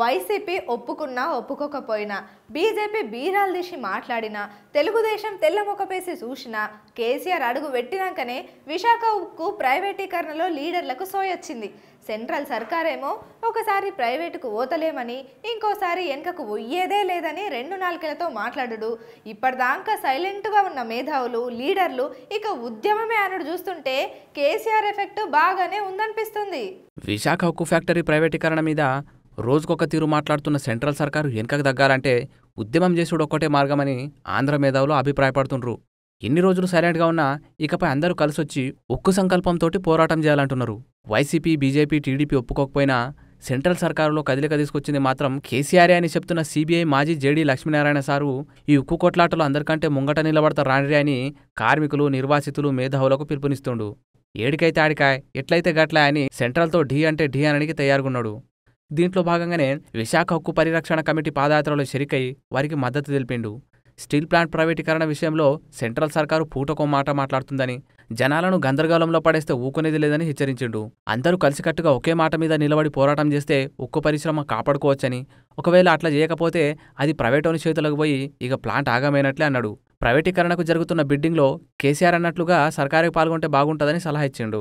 YCP ఒప్పుకున్నా ఒప్పుకోకపోయినా BJP బీరాలు తీసి మాట్లాడినా తెలుగుదేశం తెల్లముఖపేసి చూసినా కేసీఆర్ అడుగు పెట్టినాకనే విశాఖ ఉక్కు ప్రైవేటీకరణలో లీడర్లకు సోయొచ్చింది సెంట్రల్ సర్కారేమో ఒకసారి ప్రైవేటుకు ఓతలేమని ఇంకోసారి వెనుకకు ఒయ్యేదే లేదని రెండు నాలుకలతో మాట్లాడు ఇప్పటిదాకా సైలెంట్గా ఉన్న మేధావులు లీడర్లు ఇక ఉద్యమమే అనడు చూస్తుంటే కేసీఆర్ ఎఫెక్ట్ బాగానే ఉందనిపిస్తుంది విశాఖ ఉక్కు ఫ్యాక్టరీ ప్రైవేటీకరణ మీద రోజుకొక తీరు మాట్లాడుతున్న సెంట్రల్ సర్కారు వెనుకకు తగ్గాలంటే ఉద్యమం చేసుడు ఒక్కటే మార్గమని ఆంధ్ర మేధావులు అభిప్రాయపడుతుండ్రు ఎన్ని రోజులు సైలెంట్గా ఉన్నా ఇకపై అందరూ కలిసొచ్చి ఉక్కు సంకల్పంతోటి పోరాటం చేయాలంటున్నారు వైసీపీ బీజేపీ టీడీపీ ఒప్పుకోకపోయినా సెంట్రల్ సర్కారులో కదిలిక తీసుకొచ్చింది మాత్రం కేసీఆర్ అని చెప్తున్న సీబీఐ మాజీ జేడీ లక్ష్మీనారాయణ సారు ఈ ఉక్కు కొట్లాటలు అందరికంటే ముంగట నిలబడత రాణిరే అని కార్మికులు నిర్వాసితులు మేధావులకు పిలుపునిస్తుండు ఏడికైతే ఆడికాయ్ ఎట్లయితే గట్లా అని సెంట్రల్తో ఢీ అంటే ఢీ అనడానికి తయారుగున్నాడు దీంట్లో భాగంగానే విశాఖ హక్కు పరిరక్షణ కమిటీ పాదయాత్రలో చెరికై వారికి మద్దతు తెలిపిండు స్టీల్ ప్లాంట్ ప్రైవేటీకరణ విషయంలో సెంట్రల్ సర్కారు పూటకో మాట మాట్లాడుతుందని జనాలను గందరగోళంలో పడేస్తే ఊకునేది లేదని హెచ్చరించిండు అందరూ కలిసికట్టుగా ఒకే మాట మీద నిలబడి పోరాటం చేస్తే ఉక్కు పరిశ్రమ కాపాడుకోవచ్చని ఒకవేళ అట్లా చేయకపోతే అది ప్రైవేటోని చేతులకు పోయి ఇక ప్లాంట్ ఆగమైనట్లే అన్నాడు ప్రైవేటీకరణకు జరుగుతున్న బిడ్డింగ్లో కేసీఆర్ అన్నట్లుగా సర్కారే పాల్గొంటే బాగుంటుందని సలహా ఇచ్చిండు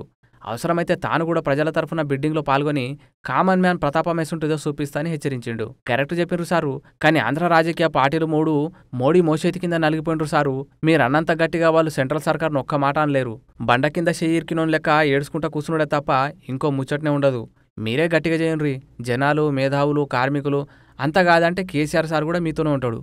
అవసరమైతే తాను కూడా ప్రజల తరఫున బిడ్డింగ్లో పాల్గొని కామన్ మ్యాన్ ప్రతాపం వేసుంటుందో చూపిస్తానని హెచ్చరించిండు కరెక్ట్ చెప్పిండ్రు సారు కానీ ఆంధ్ర రాజకీయ పార్టీలు మూడు మోడీ మోసేతి కింద నలిగిపోయినరు సారు మీరన్నంత గట్టిగా వాళ్ళు సెంట్రల్ సర్కార్ను ఒక్క మాట అనలేరు బండ కింద షెయిర్కినోన్ లెక్క ఏడుచుకుంటా కూర్చున్నాడే తప్ప ఇంకో ముచ్చటనే ఉండదు మీరే గట్టిగా చేయండి జనాలు మేధావులు కార్మికులు అంతగాదంటే కేసీఆర్ సార్ కూడా మీతోనే ఉంటాడు